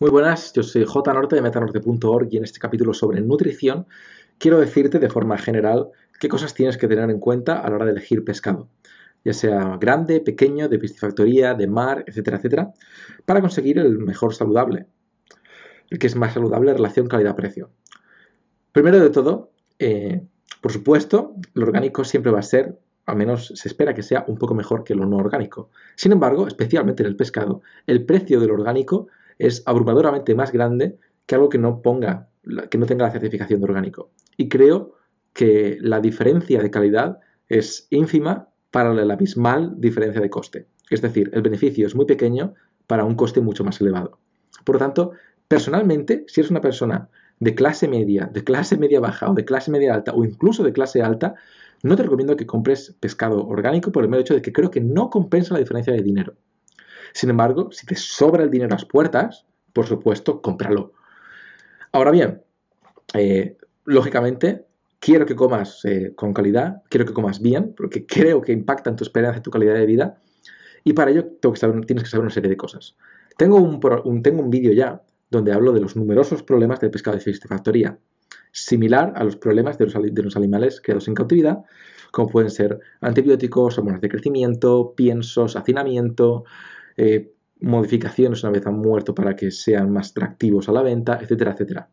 Muy buenas, yo soy J Norte de metanorte.org y en este capítulo sobre nutrición quiero decirte de forma general qué cosas tienes que tener en cuenta a la hora de elegir pescado, ya sea grande, pequeño, de piscifactoría, de mar, etcétera, etcétera, para conseguir el mejor saludable, el que es más saludable en relación calidad-precio. Primero de todo, eh, por supuesto, lo orgánico siempre va a ser al menos se espera que sea un poco mejor que lo no orgánico. Sin embargo, especialmente en el pescado, el precio del orgánico es abrumadoramente más grande que algo que no ponga, que no tenga la certificación de orgánico. Y creo que la diferencia de calidad es ínfima para la abismal diferencia de coste. Es decir, el beneficio es muy pequeño para un coste mucho más elevado. Por lo tanto, personalmente, si eres una persona de clase media, de clase media baja o de clase media alta o incluso de clase alta, no te recomiendo que compres pescado orgánico por el mero hecho de que creo que no compensa la diferencia de dinero. Sin embargo, si te sobra el dinero a las puertas, por supuesto, cómpralo. Ahora bien, eh, lógicamente, quiero que comas eh, con calidad, quiero que comas bien, porque creo que impacta en tu esperanza en tu calidad de vida, y para ello tienes que saber una serie de cosas. Tengo un, vídeo ya donde hablo de los numerosos problemas del pescado de factoría, similar a los problemas de los, animales quedados en cautividad, como pueden ser antibióticos, hormonas de crecimiento, piensos, hacinamiento, eh, modificaciones una vez han muerto para que sean más atractivos a la venta, etcétera, etcétera.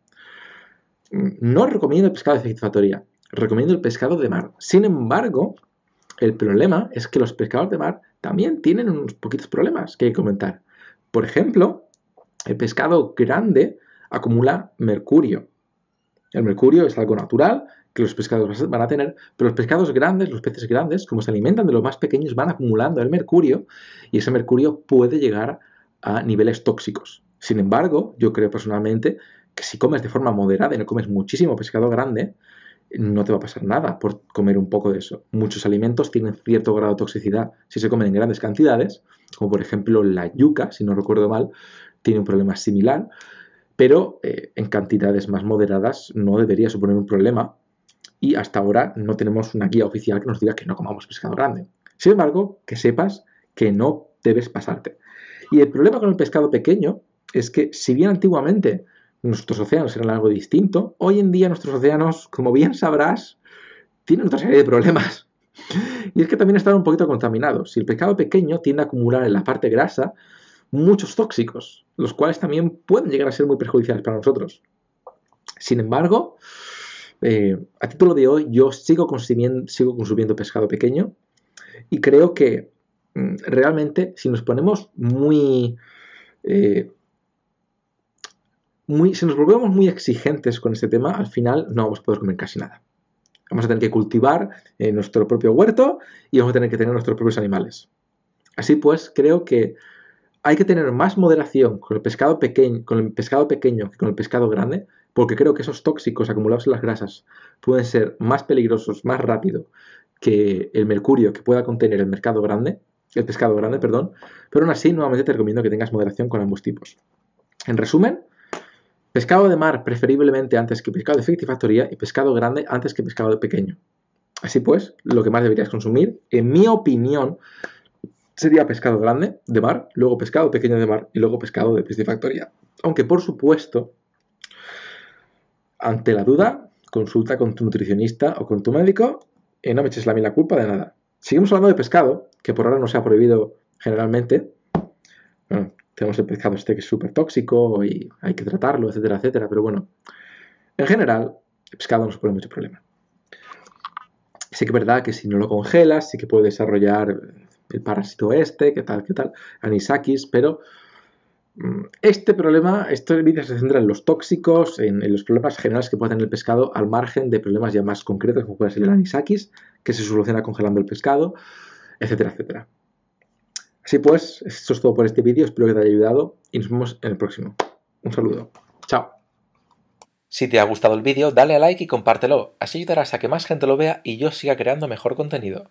Mm, no recomiendo el pescado de satisfactoría, recomiendo el pescado de mar. Sin embargo, el problema es que los pescados de mar también tienen unos poquitos problemas que hay que comentar. Por ejemplo, el pescado grande acumula mercurio. El mercurio es algo natural que los pescados van a tener, pero los pescados grandes, los peces grandes, como se alimentan de los más pequeños, van acumulando el mercurio y ese mercurio puede llegar a niveles tóxicos. Sin embargo, yo creo personalmente que si comes de forma moderada y no comes muchísimo pescado grande, no te va a pasar nada por comer un poco de eso. Muchos alimentos tienen cierto grado de toxicidad si se comen en grandes cantidades, como por ejemplo la yuca, si no recuerdo mal, tiene un problema similar pero eh, en cantidades más moderadas no debería suponer un problema y hasta ahora no tenemos una guía oficial que nos diga que no comamos pescado grande. Sin embargo, que sepas que no debes pasarte. Y el problema con el pescado pequeño es que si bien antiguamente nuestros océanos eran algo distinto, hoy en día nuestros océanos, como bien sabrás, tienen otra serie de problemas. Y es que también están un poquito contaminados. Si el pescado pequeño tiende a acumular en la parte grasa muchos tóxicos, los cuales también pueden llegar a ser muy perjudiciales para nosotros. Sin embargo, eh, a título de hoy, yo sigo consumiendo, pescado pequeño y creo que mm, realmente si nos ponemos muy... Eh, muy, si nos volvemos muy exigentes con este tema, al final no vamos a poder comer casi nada. Vamos a tener que cultivar eh, nuestro propio huerto y vamos a tener que tener nuestros propios animales. Así pues, creo que hay que tener más moderación con el pescado pequeño, con el pescado pequeño que con el pescado grande, porque creo que esos tóxicos acumulados en las grasas pueden ser más peligrosos más rápido que el mercurio que pueda contener el mercado grande, el pescado grande, perdón, pero aún así nuevamente te recomiendo que tengas moderación con ambos tipos. En resumen, pescado de mar preferiblemente antes que pescado de factoría y pescado grande antes que pescado pequeño. Así pues, lo que más deberías consumir, en mi opinión, sería pescado grande de mar, luego pescado pequeño de mar y luego pescado de piscifactoría. Aunque por supuesto, ante la duda, consulta con tu nutricionista o con tu médico y no me eches la mí la culpa de nada. Seguimos hablando de pescado, que por ahora no se ha prohibido generalmente. tenemos el pescado este que es súper tóxico y hay que tratarlo, etcétera, etcétera. Pero bueno, en general, pescado no supone mucho problema. Sí que es verdad que si no lo congelas, sí que puede desarrollar el parásito este, qué tal, qué tal, anisakis, pero mm, este problema, este vídeo se centra en los tóxicos, en, los problemas generales que puede tener el pescado, al margen de problemas ya más concretos, como puede ser el anisakis, que se soluciona congelando el pescado, etcétera, etcétera. Así pues, eso es todo por este vídeo, espero que te haya ayudado y nos vemos en el próximo. Un saludo. Chao. Si te ha gustado el vídeo, dale a like y compártelo. Así ayudarás a que más gente lo vea y yo siga creando mejor contenido.